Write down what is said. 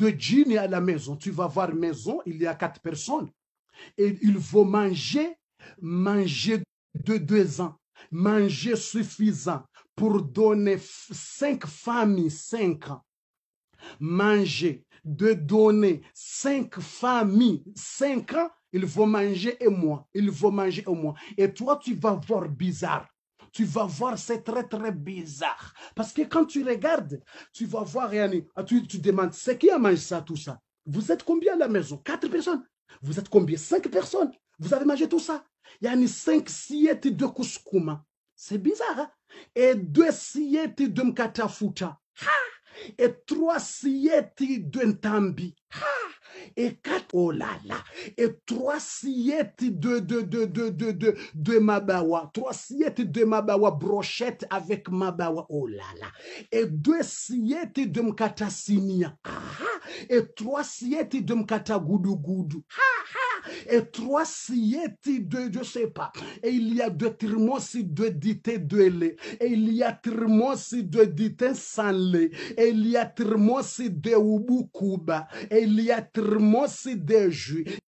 de dîner à la maison. Tu vas voir maison, il y a quatre personnes. Et il faut manger, manger de deux ans, manger suffisant pour donner cinq familles, cinq ans. Manger, de donner cinq familles, cinq ans, il faut manger et moi, il faut manger et moins. Et toi, tu vas voir bizarre tu vas voir, c'est très, très bizarre. Parce que quand tu regardes, tu vas voir, ah, tu, tu demandes, c'est qui a mangé ça, tout ça Vous êtes combien à la maison Quatre personnes. Vous êtes combien Cinq personnes. Vous avez mangé tout ça Yanni, cinq siettes de couscouma. C'est bizarre. Hein? Et deux siètes de mkatafuta. Ha! Et trois siettes de ntambi. Ha! Et quatre, oh là là, et trois sillettes de, de, de, de, de, de, mabawa, trois siettes de mabawa, brochette avec mabawa, oh là là, et deux siettes de mkatasinia, ah, ah. et trois siettes de ha. et trois sillettes de, je sais pas, et il y a deux thermos de dité de lait, et il y a thermos de dité sans lait, et il y a thermos de ubukuba, et il y a thermos de jus,